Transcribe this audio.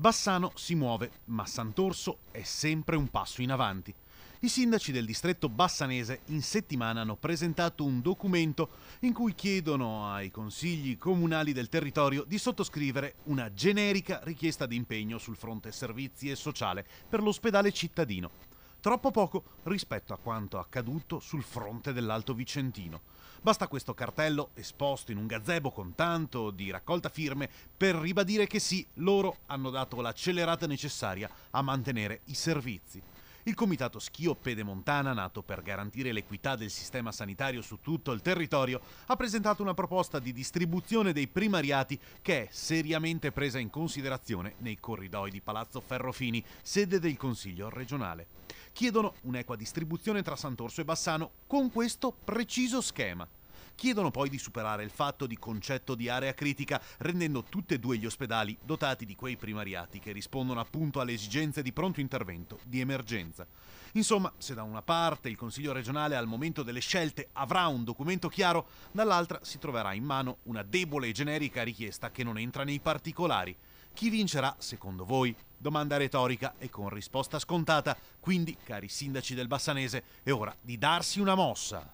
Bassano si muove, ma Sant'Orso è sempre un passo in avanti. I sindaci del distretto bassanese in settimana hanno presentato un documento in cui chiedono ai consigli comunali del territorio di sottoscrivere una generica richiesta di impegno sul fronte servizi e sociale per l'ospedale cittadino Troppo poco rispetto a quanto accaduto sul fronte dell'Alto Vicentino. Basta questo cartello esposto in un gazebo con tanto di raccolta firme per ribadire che sì, loro hanno dato l'accelerata necessaria a mantenere i servizi. Il Comitato Schio Pedemontana, nato per garantire l'equità del sistema sanitario su tutto il territorio, ha presentato una proposta di distribuzione dei primariati che è seriamente presa in considerazione nei corridoi di Palazzo Ferrofini, sede del Consiglio regionale. Chiedono un'equa distribuzione tra Sant'Orso e Bassano con questo preciso schema. Chiedono poi di superare il fatto di concetto di area critica, rendendo tutti e due gli ospedali dotati di quei primariati che rispondono appunto alle esigenze di pronto intervento, di emergenza. Insomma, se da una parte il Consiglio regionale al momento delle scelte avrà un documento chiaro, dall'altra si troverà in mano una debole e generica richiesta che non entra nei particolari. Chi vincerà secondo voi? Domanda retorica e con risposta scontata. Quindi, cari sindaci del Bassanese, è ora di darsi una mossa.